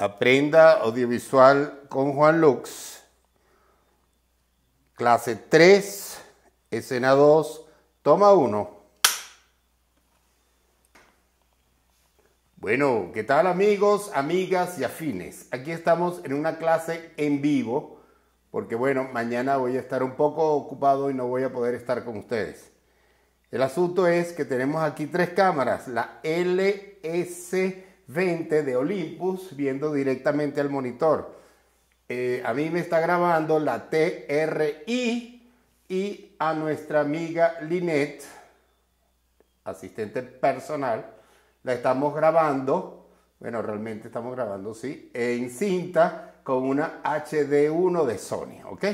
Aprenda audiovisual con Juan Lux. Clase 3, escena 2, toma 1. Bueno, ¿qué tal amigos, amigas y afines? Aquí estamos en una clase en vivo, porque bueno, mañana voy a estar un poco ocupado y no voy a poder estar con ustedes. El asunto es que tenemos aquí tres cámaras, la LS 20 de Olympus viendo directamente al monitor. Eh, a mí me está grabando la TRI y a nuestra amiga Lynette asistente personal, la estamos grabando, bueno, realmente estamos grabando, sí, en cinta con una HD1 de Sony, ¿ok?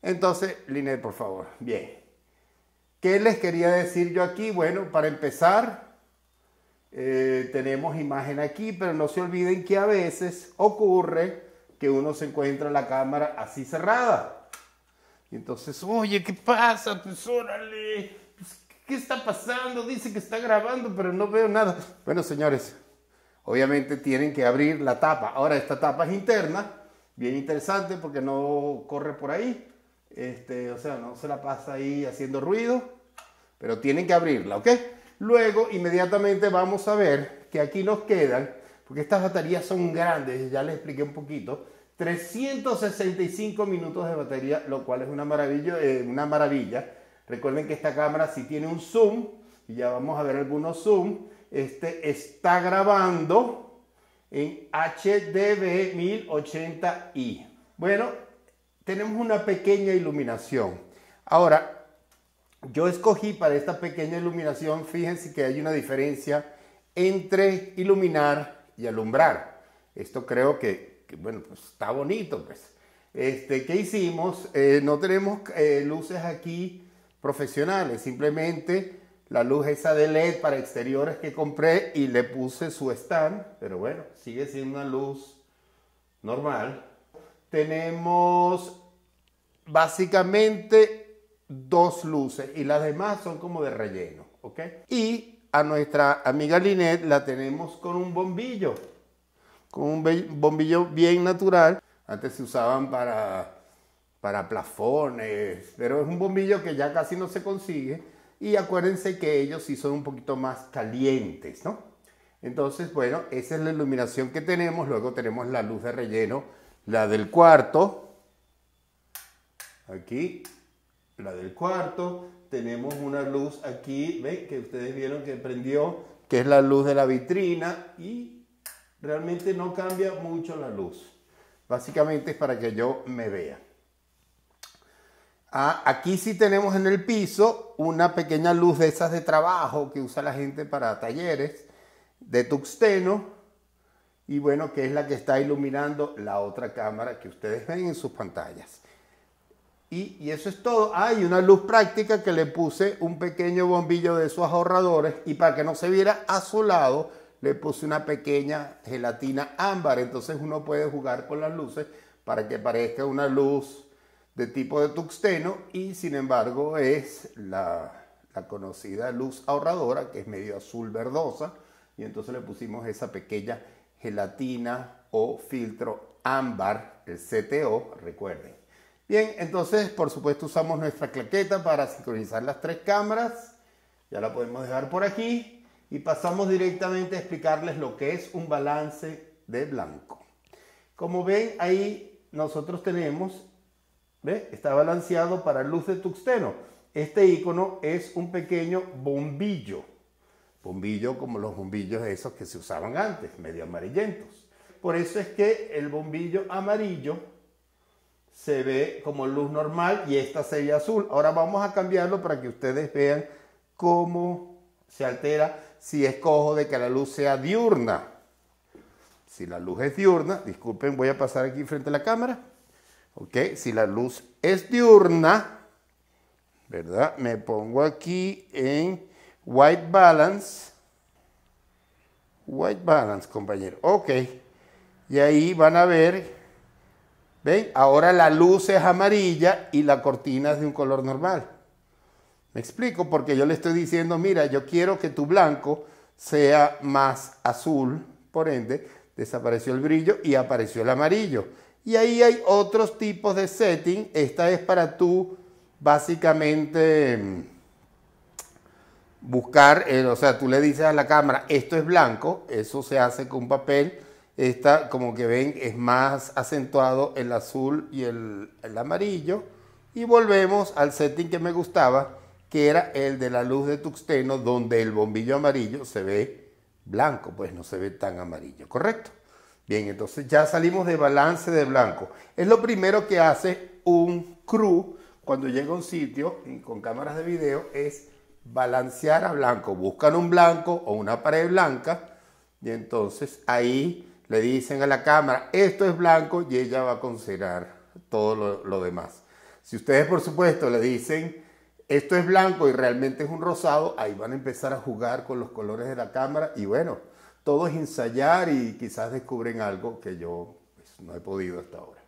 Entonces, Linet, por favor, bien. ¿Qué les quería decir yo aquí? Bueno, para empezar, eh, tenemos imagen aquí, pero no se olviden que a veces ocurre que uno se encuentra la cámara así cerrada. Y entonces, oye, ¿qué pasa? Pues órale, Que pues, ¿qué está pasando? Dice que está grabando, pero no veo nada. Bueno, señores, obviamente tienen que abrir la tapa. Ahora, esta tapa es interna, bien interesante porque no corre por ahí. Este, o sea, no se la pasa ahí haciendo ruido, pero tienen que abrirla, ¿ok? Luego, inmediatamente vamos a ver que aquí nos quedan, porque estas baterías son grandes, ya les expliqué un poquito, 365 minutos de batería, lo cual es una maravilla, eh, una maravilla. Recuerden que esta cámara sí tiene un zoom, y ya vamos a ver algunos zoom, este está grabando en HDB 1080i. Bueno, tenemos una pequeña iluminación. Ahora, yo escogí para esta pequeña iluminación, fíjense que hay una diferencia entre iluminar y alumbrar. Esto creo que, bueno, pues está bonito, pues. Este, ¿Qué hicimos? Eh, no tenemos eh, luces aquí profesionales, simplemente la luz esa de LED para exteriores que compré y le puse su stand, pero bueno, sigue siendo una luz normal. Tenemos básicamente dos luces y las demás son como de relleno, ¿ok? Y a nuestra amiga Linet la tenemos con un bombillo, con un bombillo bien natural. Antes se usaban para, para plafones, pero es un bombillo que ya casi no se consigue. Y acuérdense que ellos sí son un poquito más calientes, ¿no? Entonces, bueno, esa es la iluminación que tenemos. Luego tenemos la luz de relleno, la del cuarto. Aquí la del cuarto, tenemos una luz aquí, ¿ven? Que ustedes vieron que prendió, que es la luz de la vitrina y realmente no cambia mucho la luz. Básicamente es para que yo me vea. Ah, aquí sí tenemos en el piso una pequeña luz de esas de trabajo que usa la gente para talleres de tuxteno y bueno, que es la que está iluminando la otra cámara que ustedes ven en sus pantallas. Y, eso es todo. Hay ah, una luz práctica que le puse un pequeño bombillo de esos ahorradores y para que no se viera azulado le puse una pequeña gelatina ámbar. Entonces uno puede jugar con las luces para que parezca una luz de tipo de tuxteno y sin embargo es la, la conocida luz ahorradora que es medio azul verdosa y entonces le pusimos esa pequeña gelatina o filtro ámbar, el CTO, recuerden. Bien, entonces por supuesto usamos nuestra claqueta para sincronizar las tres cámaras. Ya la podemos dejar por aquí y pasamos directamente a explicarles lo que es un balance de blanco. Como ven ahí nosotros tenemos, ¿ve? está balanceado para luz de tuxteno. Este icono es un pequeño bombillo. Bombillo como los bombillos esos que se usaban antes, medio amarillentos. Por eso es que el bombillo amarillo se ve como luz normal y esta sería azul. Ahora vamos a cambiarlo para que ustedes vean cómo se altera si escojo de que la luz sea diurna. Si la luz es diurna, disculpen, voy a pasar aquí frente a la cámara. Ok, si la luz es diurna, ¿verdad? Me pongo aquí en white balance. White balance, compañero. Ok. Y ahí van a ver Ahora la luz es amarilla y la cortina es de un color normal. Me explico porque yo le estoy diciendo, mira, yo quiero que tu blanco sea más azul, por ende, desapareció el brillo y apareció el amarillo. Y ahí hay otros tipos de setting. Esta es para tú básicamente mm, buscar, eh, o sea, tú le dices a la cámara, esto es blanco, eso se hace con papel esta, como que ven, es más acentuado el azul y el, amarillo. Y volvemos al setting que me gustaba, que era el de la luz de tuxteno, donde el bombillo amarillo se ve blanco, pues no se ve tan amarillo, ¿correcto? Bien, entonces ya salimos de balance de blanco. Es lo primero que hace un crew cuando llega a un sitio con cámaras de video, es balancear a blanco. Buscan un blanco o una pared blanca y entonces ahí le dicen a la cámara, esto es blanco y ella va a considerar todo lo, demás. Si ustedes, por supuesto, le dicen, esto es blanco y realmente es un rosado, ahí van a empezar a jugar con los colores de la cámara y bueno, todo es ensayar y quizás descubren algo que yo pues, no he podido hasta ahora.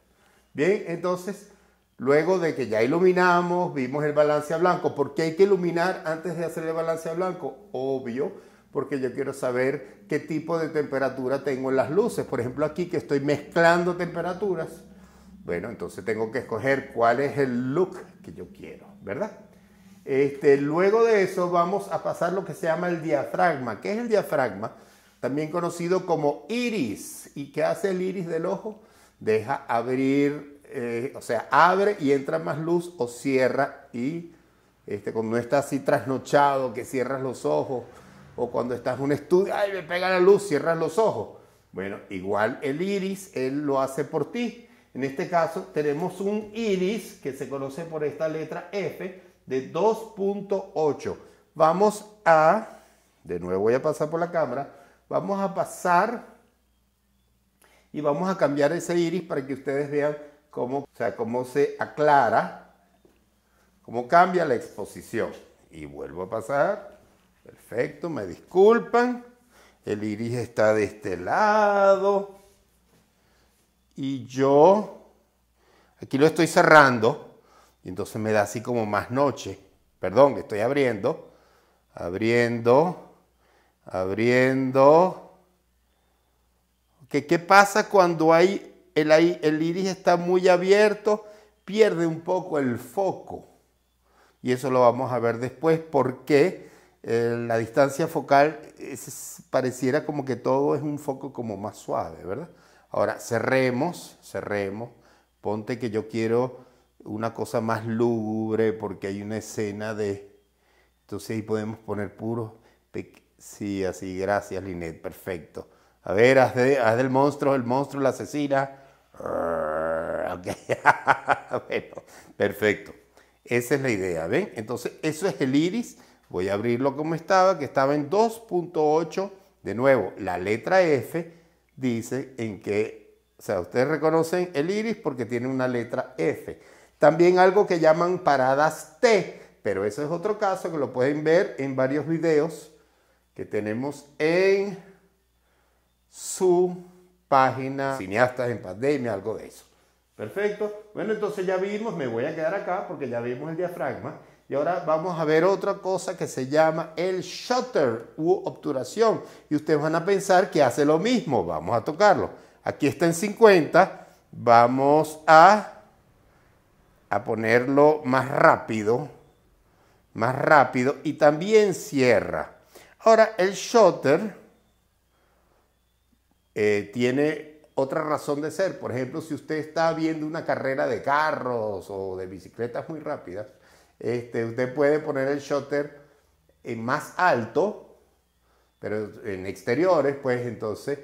Bien, entonces, luego de que ya iluminamos, vimos el balance a blanco, ¿por qué hay que iluminar antes de hacer el balance a blanco? Obvio, porque yo quiero saber qué tipo de temperatura tengo en las luces. Por ejemplo, aquí que estoy mezclando temperaturas. Bueno, entonces tengo que escoger cuál es el look que yo quiero, ¿verdad? Este, luego de eso vamos a pasar lo que se llama el diafragma. ¿Qué es el diafragma? También conocido como iris. ¿Y qué hace el iris del ojo? Deja abrir, eh, o sea, abre y entra más luz o cierra y este, cuando no está así trasnochado, que cierras los ojos o cuando estás en un estudio, ay, me pega la luz, cierras los ojos. Bueno, igual el iris, él lo hace por ti. En este caso tenemos un iris que se conoce por esta letra F de 2.8. Vamos a, de nuevo voy a pasar por la cámara, vamos a pasar y vamos a cambiar ese iris para que ustedes vean cómo, sea, cómo se aclara, cómo cambia la exposición. Y vuelvo a pasar Perfecto, me disculpan. El iris está de este lado. Y yo, aquí lo estoy cerrando. Y entonces me da así como más noche. Perdón, estoy abriendo. Abriendo. Abriendo. ¿Qué, pasa cuando hay el, el iris está muy abierto? Pierde un poco el foco. Y eso lo vamos a ver después. ¿Por qué? Eh, la distancia focal es, pareciera como que todo es un foco como más suave, ¿verdad? Ahora, cerremos, cerremos, ponte que yo quiero una cosa más lúgubre porque hay una escena de... Entonces ahí podemos poner puro Sí, así, gracias Linet, perfecto. A ver, haz, del monstruo, el monstruo, la asesina. bueno, perfecto. Esa es la idea, ¿ven? Entonces, eso es el iris Voy a abrirlo como estaba, que estaba en 2.8. De nuevo, la letra F dice en que, o sea, ustedes reconocen el iris porque tiene una letra F. También algo que llaman paradas T, pero eso es otro caso que lo pueden ver en varios videos que tenemos en su página Cineastas en Pandemia, algo de eso. Perfecto. Bueno, entonces ya vimos, me voy a quedar acá porque ya vimos el diafragma. Y ahora vamos a ver otra cosa que se llama el shutter u obturación. Y ustedes van a pensar que hace lo mismo. Vamos a tocarlo. Aquí está en 50. Vamos a, a ponerlo más rápido. Más rápido. Y también cierra. Ahora, el shutter eh, tiene otra razón de ser. Por ejemplo, si usted está viendo una carrera de carros o de bicicletas muy rápidas, este, usted puede poner el shutter en eh, más alto, pero en exteriores, pues entonces,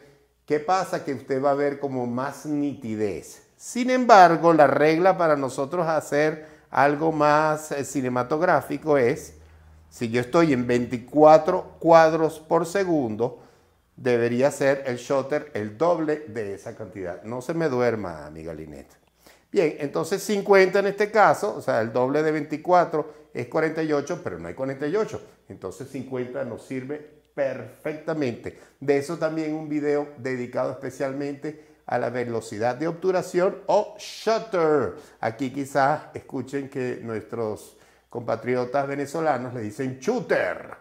¿qué pasa? Que usted va a ver como más nitidez. Sin embargo, la regla para nosotros hacer algo más eh, cinematográfico es, si yo estoy en 24 cuadros por segundo, debería ser el shutter el doble de esa cantidad. No se me duerma, amiga Linette. Bien, entonces 50 en este caso, o sea, el doble de 24 es 48, pero no hay 48. Entonces 50 nos sirve perfectamente. De eso también un video dedicado especialmente a la velocidad de obturación o shutter. Aquí quizás escuchen que nuestros compatriotas venezolanos le dicen shooter.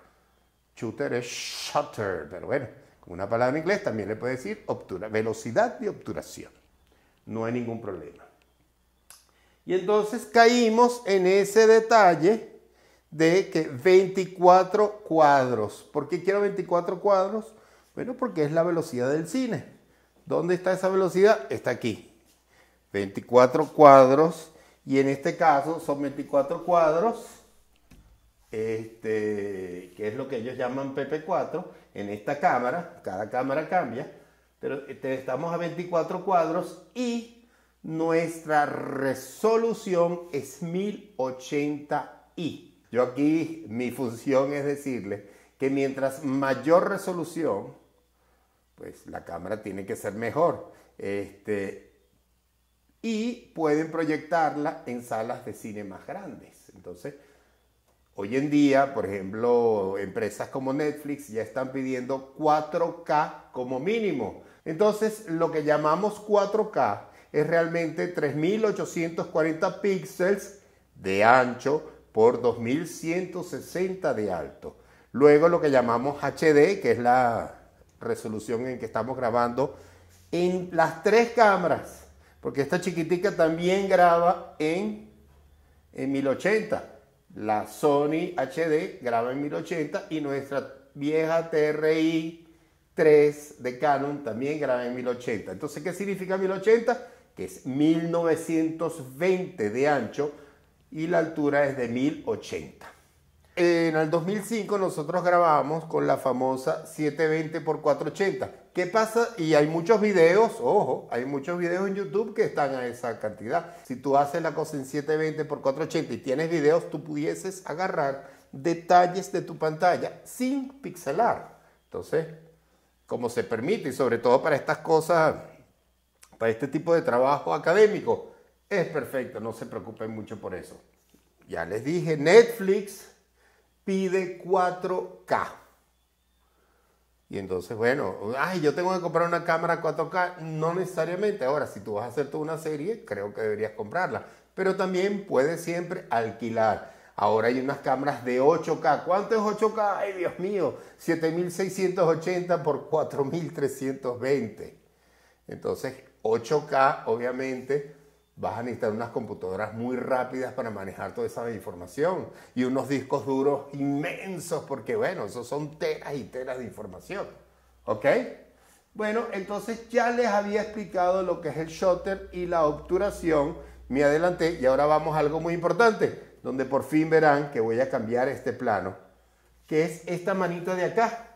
Shooter es shutter, pero bueno, con una palabra en inglés también le puede decir velocidad de obturación. No hay ningún problema. Y entonces caímos en ese detalle de que 24 cuadros. ¿Por qué quiero 24 cuadros? Bueno, porque es la velocidad del cine. ¿Dónde está esa velocidad? Está aquí. 24 cuadros. Y en este caso son 24 cuadros, este, que es lo que ellos llaman PP4. En esta cámara, cada cámara cambia, pero este, estamos a 24 cuadros y nuestra resolución es 1080i. Yo aquí mi función es decirle que mientras mayor resolución, pues la cámara tiene que ser mejor. Este, y pueden proyectarla en salas de cine más grandes. Entonces, hoy en día, por ejemplo, empresas como Netflix ya están pidiendo 4K como mínimo. Entonces, lo que llamamos 4K es realmente 3840 píxeles de ancho por 2160 de alto. Luego lo que llamamos HD, que es la resolución en que estamos grabando en las tres cámaras, porque esta chiquitica también graba en, en 1080. La Sony HD graba en 1080 y nuestra vieja TRI 3 de Canon también graba en 1080. Entonces, ¿qué significa 1080? que es 1920 de ancho y la altura es de 1080. En el 2005 nosotros grabamos con la famosa 720x480. ¿Qué pasa? Y hay muchos videos, ojo, hay muchos videos en YouTube que están a esa cantidad. Si tú haces la cosa en 720x480 y tienes videos, tú pudieses agarrar detalles de tu pantalla sin pixelar. Entonces, como se permite y sobre todo para estas cosas para este tipo de trabajo académico, es perfecto, no se preocupen mucho por eso. Ya les dije, Netflix pide 4K. Y entonces, bueno, ay, yo tengo que comprar una cámara 4K. No necesariamente. Ahora, si tú vas a hacer toda una serie, creo que deberías comprarla. Pero también puedes siempre alquilar. Ahora hay unas cámaras de 8K. ¿Cuánto es 8K? Ay, Dios mío. 7680 por 4320. Entonces, 8K, obviamente, vas a necesitar unas computadoras muy rápidas para manejar toda esa información y unos discos duros inmensos porque, bueno, esos son teras y teras de información. ¿Ok? Bueno, entonces ya les había explicado lo que es el shutter y la obturación. Me adelanté y ahora vamos a algo muy importante, donde por fin verán que voy a cambiar este plano, que es esta manita de acá.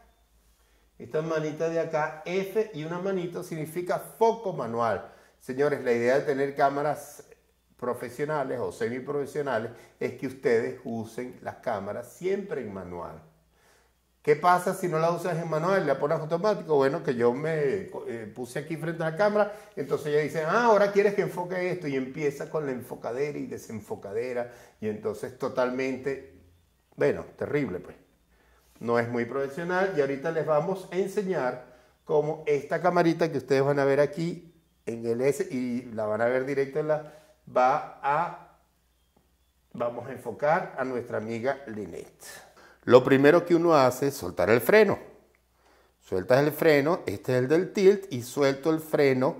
Esta manita de acá, F y una manito, significa foco manual. Señores, la idea de tener cámaras profesionales o semiprofesionales es que ustedes usen las cámaras siempre en manual. ¿Qué pasa si no la usas en manual? La pones automático. Bueno, que yo me eh, puse aquí frente a la cámara, entonces ella dice, ah, ahora quieres que enfoque esto. Y empieza con la enfocadera y desenfocadera. Y entonces totalmente, bueno, terrible pues no es muy profesional y ahorita les vamos a enseñar cómo esta camarita que ustedes van a ver aquí en el S y la van a ver directa la va a vamos a enfocar a nuestra amiga Linette. Lo primero que uno hace es soltar el freno. Sueltas el freno, este es el del tilt y suelto el freno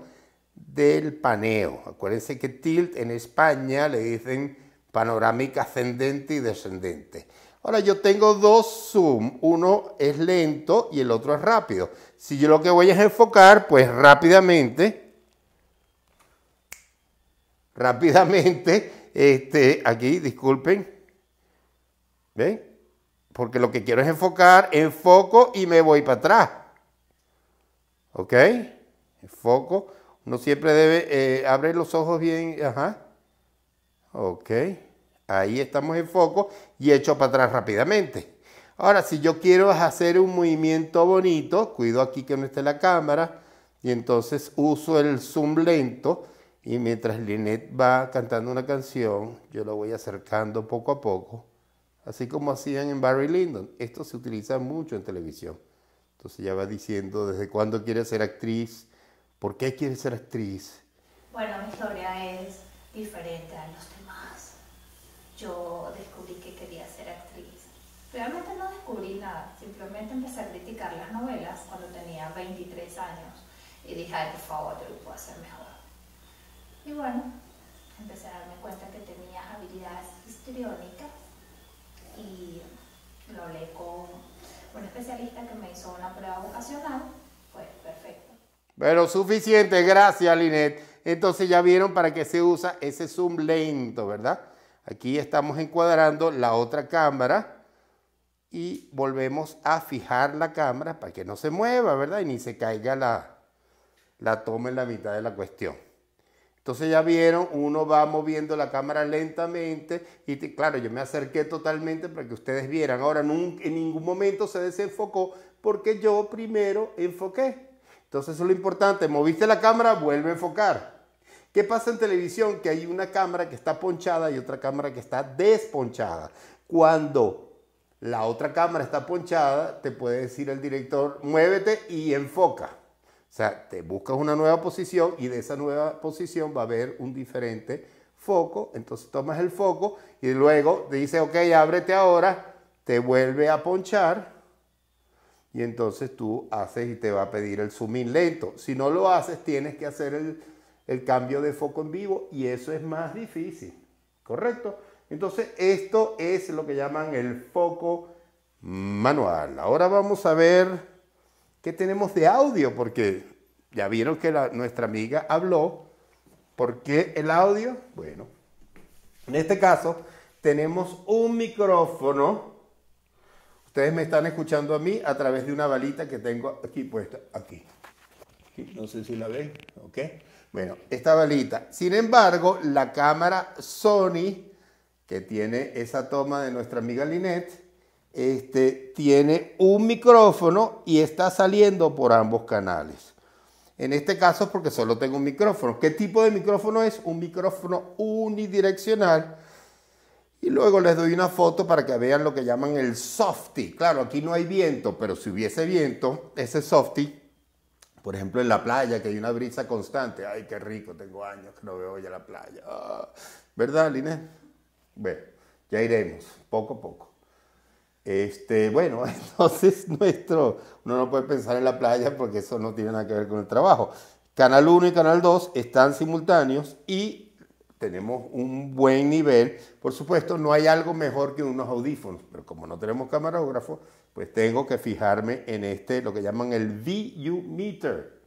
del paneo. Acuérdense que tilt en España le dicen panorámica ascendente y descendente. Ahora yo tengo dos zoom, uno es lento y el otro es rápido. Si yo lo que voy es enfocar, pues rápidamente, rápidamente, este, aquí, disculpen, ¿ven? Porque lo que quiero es enfocar, enfoco y me voy para atrás. ¿Ok? Enfoco. Uno siempre debe eh, abrir los ojos bien, ajá. Ok. Ahí estamos en foco y echo para atrás rápidamente. Ahora, si yo quiero hacer un movimiento bonito, cuido aquí que no esté la cámara y entonces uso el zoom lento y mientras Linet va cantando una canción, yo lo voy acercando poco a poco, así como hacían en Barry Lyndon. Esto se utiliza mucho en televisión. Entonces ya va diciendo desde cuándo quiere ser actriz, por qué quiere ser actriz. Bueno, mi historia es diferente a los demás yo descubrí que quería ser actriz. Realmente no descubrí nada, simplemente empecé a criticar las novelas cuando tenía 23 años y dije, ay, por favor, yo lo puedo hacer mejor. Y bueno, empecé a darme cuenta que tenía habilidades histriónicas y lo leí con un especialista que me hizo una prueba vocacional, pues perfecto. Pero suficiente, gracias Linet. Entonces ya vieron para qué se usa ese zoom lento, ¿verdad? Aquí estamos encuadrando la otra cámara y volvemos a fijar la cámara para que no se mueva, ¿verdad? Y ni se caiga la, la toma en la mitad de la cuestión. Entonces ya vieron, uno va moviendo la cámara lentamente y claro, yo me acerqué totalmente para que ustedes vieran. Ahora en ningún momento se desenfocó porque yo primero enfoqué. Entonces eso es lo importante, moviste la cámara, vuelve a enfocar. ¿Qué pasa en televisión? Que hay una cámara que está ponchada y otra cámara que está desponchada. Cuando la otra cámara está ponchada, te puede decir el director, muévete y enfoca. O sea, te buscas una nueva posición y de esa nueva posición va a haber un diferente foco. Entonces tomas el foco y luego te dice, ok, ábrete ahora, te vuelve a ponchar y entonces tú haces y te va a pedir el zoom lento. Si no lo haces, tienes que hacer el el cambio de foco en vivo y eso es más difícil, ¿correcto? Entonces esto es lo que llaman el foco manual. Ahora vamos a ver qué tenemos de audio, porque ya vieron que nuestra amiga habló. ¿Por qué el audio? Bueno, en este caso tenemos un micrófono. Ustedes me están escuchando a mí a través de una balita que tengo aquí puesta, aquí. aquí no sé si la ven, ¿ok? Bueno, esta balita. Sin embargo, la cámara Sony, que tiene esa toma de nuestra amiga Linette, este, tiene un micrófono y está saliendo por ambos canales. En este caso es porque solo tengo un micrófono. ¿Qué tipo de micrófono es? Un micrófono unidireccional. Y luego les doy una foto para que vean lo que llaman el softy. Claro, aquí no hay viento, pero si hubiese viento, ese softy por ejemplo, en la playa, que hay una brisa constante. Ay, qué rico, tengo años que no veo ya la playa. Ah, ¿Verdad, Liné? Bueno, ya iremos, poco a poco. Este, bueno, entonces nuestro, uno no puede pensar en la playa porque eso no tiene nada que ver con el trabajo. Canal 1 y Canal 2 están simultáneos y tenemos un buen nivel. Por supuesto, no hay algo mejor que unos audífonos, pero como no tenemos camarógrafo, pues tengo que fijarme en este, lo que llaman el VU meter.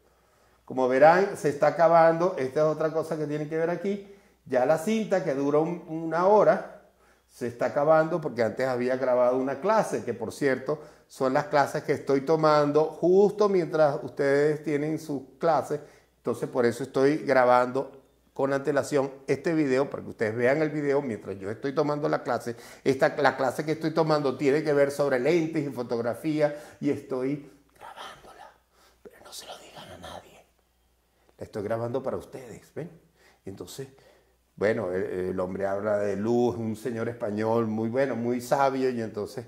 Como verán, se está acabando. Esta es otra cosa que tienen que ver aquí. Ya la cinta que dura una hora se está acabando porque antes había grabado una clase, que por cierto son las clases que estoy tomando justo mientras ustedes tienen sus clases. Entonces por eso estoy grabando con antelación este video para que ustedes vean el video mientras yo estoy tomando la clase. Esta, la clase que estoy tomando tiene que ver sobre lentes y fotografía y estoy grabándola, pero no se lo digan a nadie. La estoy grabando para ustedes, ¿ven? entonces, bueno, el hombre habla de luz, un señor español muy bueno, muy sabio y entonces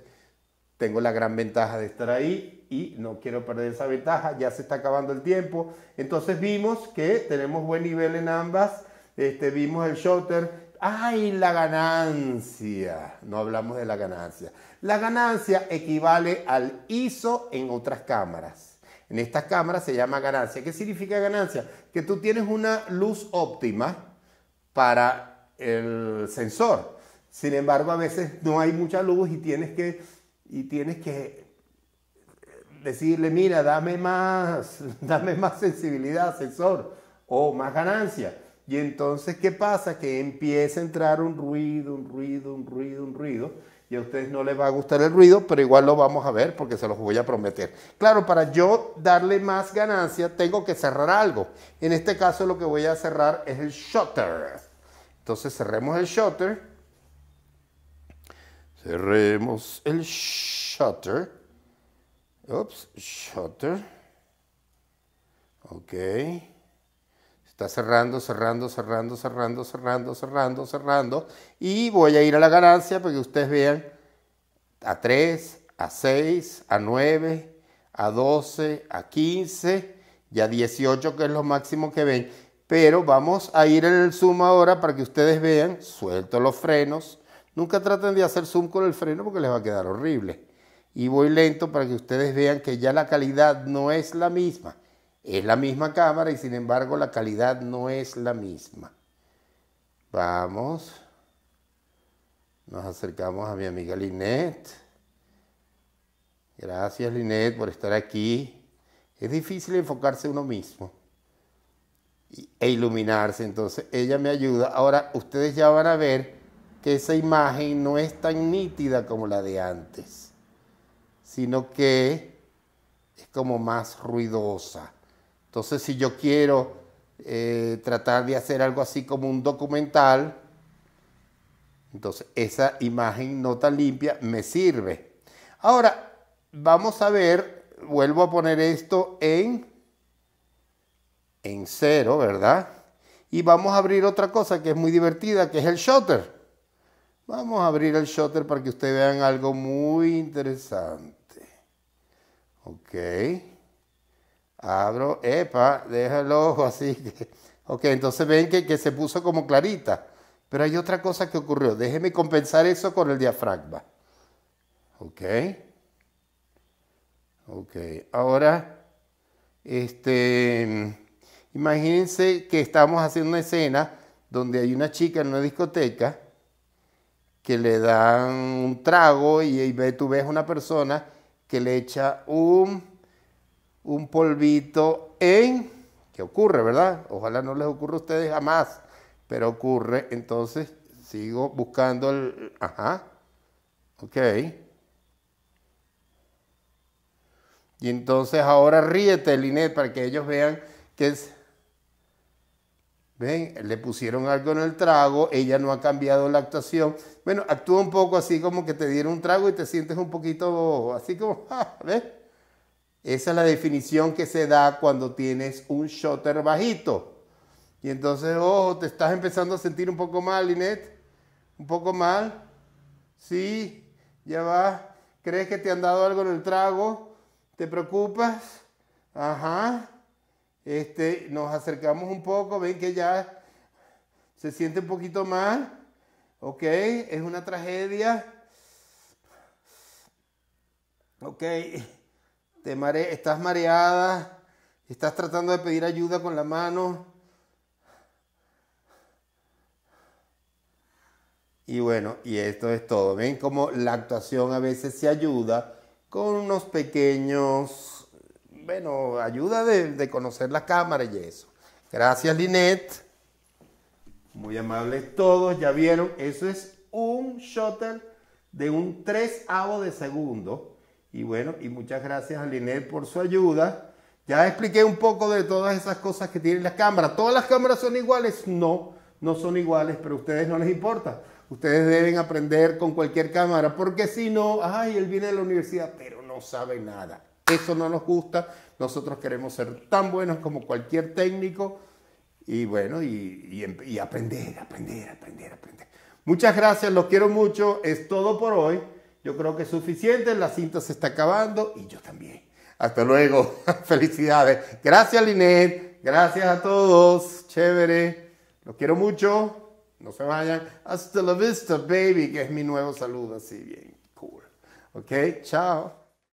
tengo la gran ventaja de estar ahí y no quiero perder esa ventaja, ya se está acabando el tiempo. Entonces vimos que tenemos buen nivel en ambas, este, vimos el shorter. ¡Ay, la ganancia! No hablamos de la ganancia. La ganancia equivale al ISO en otras cámaras. En estas cámaras se llama ganancia. ¿Qué significa ganancia? Que tú tienes una luz óptima para el sensor. Sin embargo, a veces no hay mucha luz y tienes que, y tienes que decirle, mira, dame más, dame más sensibilidad, asesor, o más ganancia. Y entonces, ¿qué pasa? Que empieza a entrar un ruido, un ruido, un ruido, un ruido. Y a ustedes no les va a gustar el ruido, pero igual lo vamos a ver porque se los voy a prometer. Claro, para yo darle más ganancia, tengo que cerrar algo. En este caso, lo que voy a cerrar es el shutter. Entonces, cerremos el shutter. Cerremos el shutter. Ups, shutter. Ok. Está cerrando, cerrando, cerrando, cerrando, cerrando, cerrando, cerrando. Y voy a ir a la ganancia para que ustedes vean a 3, a 6, a 9, a 12, a 15 y a 18, que es lo máximo que ven. Pero vamos a ir en el zoom ahora para que ustedes vean. Suelto los frenos. Nunca traten de hacer zoom con el freno porque les va a quedar horrible y voy lento para que ustedes vean que ya la calidad no es la misma. Es la misma cámara y sin embargo la calidad no es la misma. Vamos. Nos acercamos a mi amiga Linet. Gracias Linet por estar aquí. Es difícil enfocarse uno mismo e iluminarse, entonces ella me ayuda. Ahora ustedes ya van a ver que esa imagen no es tan nítida como la de antes sino que es como más ruidosa. Entonces, si yo quiero eh, tratar de hacer algo así como un documental, entonces esa imagen no tan limpia me sirve. Ahora, vamos a ver, vuelvo a poner esto en, en cero, ¿verdad? Y vamos a abrir otra cosa que es muy divertida, que es el shutter. Vamos a abrir el shutter para que ustedes vean algo muy interesante. Ok. Abro, epa, deja el ojo así. Que, ok, entonces ven que, se puso como clarita. Pero hay otra cosa que ocurrió. Déjeme compensar eso con el diafragma. Ok. Ok. Ahora, este, imagínense que estamos haciendo una escena donde hay una chica en una discoteca que le dan un trago y, ve, tú ves una persona que le echa un, un polvito en, que ocurre, ¿verdad? Ojalá no les ocurra a ustedes jamás, pero ocurre. Entonces sigo buscando el, ajá, ok. Y entonces ahora ríete, Linet, para que ellos vean que es ¿Ven? Le pusieron algo en el trago, ella no ha cambiado la actuación. Bueno, actúa un poco así como que te dieron un trago y te sientes un poquito así como, ah, ¿ves? Esa es la definición que se da cuando tienes un shotter bajito. Y entonces, ojo, te estás empezando a sentir un poco mal, Inet. Un poco mal. Sí, ya va. ¿Crees que te han dado algo en el trago? ¿Te preocupas? Ajá. Este, nos acercamos un poco, ven que ya se siente un poquito más. Ok, es una tragedia. Ok, te mare estás mareada, estás tratando de pedir ayuda con la mano. Y bueno, y esto es todo. Ven como la actuación a veces se ayuda con unos pequeños bueno, ayuda de, conocer las cámaras y eso. Gracias, Linet. Muy amables todos, ya vieron, eso es un shuttle de un 3 de segundo. Y bueno, y muchas gracias a Linet por su ayuda. Ya expliqué un poco de todas esas cosas que tienen las cámaras. ¿Todas las cámaras son iguales? No, no son iguales, pero a ustedes no les importa. Ustedes deben aprender con cualquier cámara, porque si no, ay, él viene de la universidad, pero no sabe nada. Eso no nos gusta. Nosotros queremos ser tan buenos como cualquier técnico y bueno, y, em, y, aprender, aprender, aprender, aprender. Muchas gracias, los quiero mucho. Es todo por hoy. Yo creo que es suficiente, la cinta se está acabando y yo también. Hasta luego, felicidades. Gracias Linet, gracias a todos, chévere. Los quiero mucho, no se vayan. Hasta la vista, baby, que es mi nuevo saludo, así bien cool. Ok, chao.